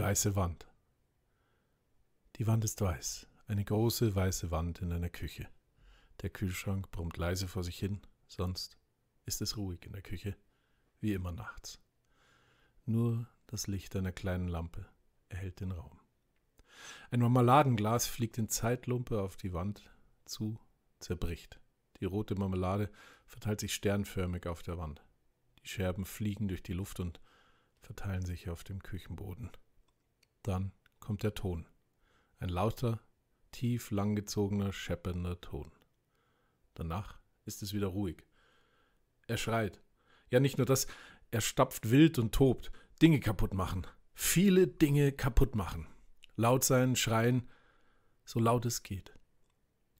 weiße Wand. Die Wand ist weiß, eine große weiße Wand in einer Küche. Der Kühlschrank brummt leise vor sich hin, sonst ist es ruhig in der Küche, wie immer nachts. Nur das Licht einer kleinen Lampe erhält den Raum. Ein Marmeladenglas fliegt in Zeitlumpe auf die Wand zu, zerbricht. Die rote Marmelade verteilt sich sternförmig auf der Wand. Die Scherben fliegen durch die Luft und verteilen sich auf dem Küchenboden. Dann kommt der Ton. Ein lauter, tief langgezogener, scheppernder Ton. Danach ist es wieder ruhig. Er schreit. Ja, nicht nur das, er stapft wild und tobt. Dinge kaputt machen. Viele Dinge kaputt machen. Laut sein, schreien, so laut es geht.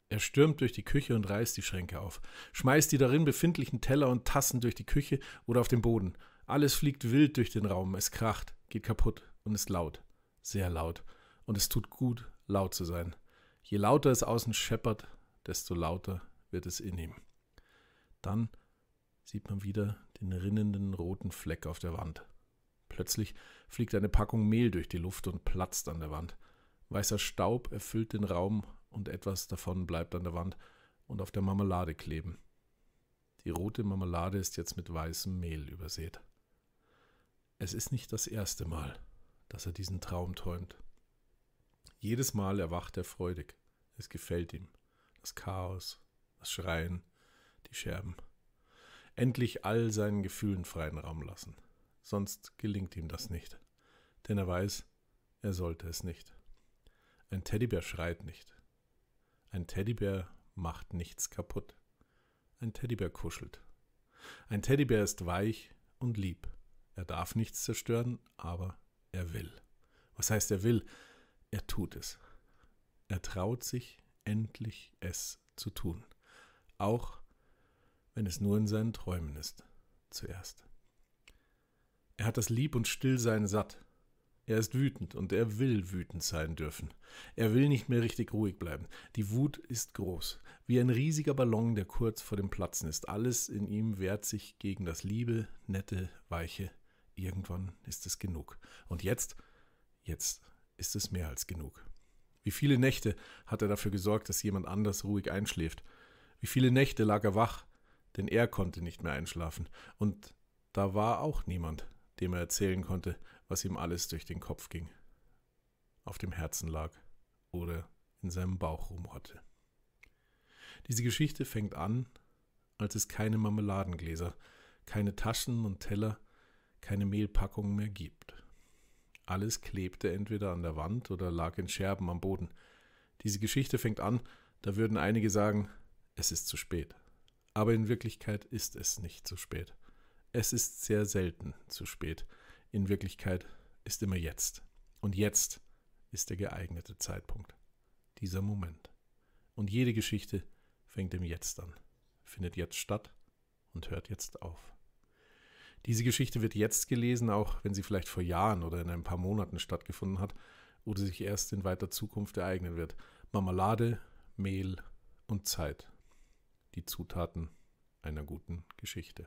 Er stürmt durch die Küche und reißt die Schränke auf, schmeißt die darin befindlichen Teller und Tassen durch die Küche oder auf den Boden. Alles fliegt wild durch den Raum, es kracht, geht kaputt und ist laut sehr laut. Und es tut gut, laut zu sein. Je lauter es außen scheppert, desto lauter wird es in ihm. Dann sieht man wieder den rinnenden roten Fleck auf der Wand. Plötzlich fliegt eine Packung Mehl durch die Luft und platzt an der Wand. Weißer Staub erfüllt den Raum und etwas davon bleibt an der Wand und auf der Marmelade kleben. Die rote Marmelade ist jetzt mit weißem Mehl übersät. Es ist nicht das erste Mal, dass er diesen Traum träumt. Jedes Mal erwacht er freudig. Es gefällt ihm. Das Chaos, das Schreien, die Scherben. Endlich all seinen Gefühlen freien Raum lassen. Sonst gelingt ihm das nicht. Denn er weiß, er sollte es nicht. Ein Teddybär schreit nicht. Ein Teddybär macht nichts kaputt. Ein Teddybär kuschelt. Ein Teddybär ist weich und lieb. Er darf nichts zerstören, aber er will. Was heißt er will? Er tut es. Er traut sich endlich es zu tun. Auch wenn es nur in seinen Träumen ist. Zuerst. Er hat das Lieb und Stillsein satt. Er ist wütend und er will wütend sein dürfen. Er will nicht mehr richtig ruhig bleiben. Die Wut ist groß, wie ein riesiger Ballon, der kurz vor dem Platzen ist. Alles in ihm wehrt sich gegen das liebe, nette, weiche irgendwann ist es genug. Und jetzt, jetzt ist es mehr als genug. Wie viele Nächte hat er dafür gesorgt, dass jemand anders ruhig einschläft? Wie viele Nächte lag er wach, denn er konnte nicht mehr einschlafen. Und da war auch niemand, dem er erzählen konnte, was ihm alles durch den Kopf ging, auf dem Herzen lag oder in seinem Bauch rumrotte. Diese Geschichte fängt an, als es keine Marmeladengläser, keine Taschen und Teller, keine Mehlpackung mehr gibt. Alles klebte entweder an der Wand oder lag in Scherben am Boden. Diese Geschichte fängt an, da würden einige sagen, es ist zu spät. Aber in Wirklichkeit ist es nicht zu spät. Es ist sehr selten zu spät. In Wirklichkeit ist immer jetzt. Und jetzt ist der geeignete Zeitpunkt. Dieser Moment. Und jede Geschichte fängt im Jetzt an, findet jetzt statt und hört jetzt auf. Diese Geschichte wird jetzt gelesen, auch wenn sie vielleicht vor Jahren oder in ein paar Monaten stattgefunden hat oder sich erst in weiter Zukunft ereignen wird. Marmelade, Mehl und Zeit. Die Zutaten einer guten Geschichte.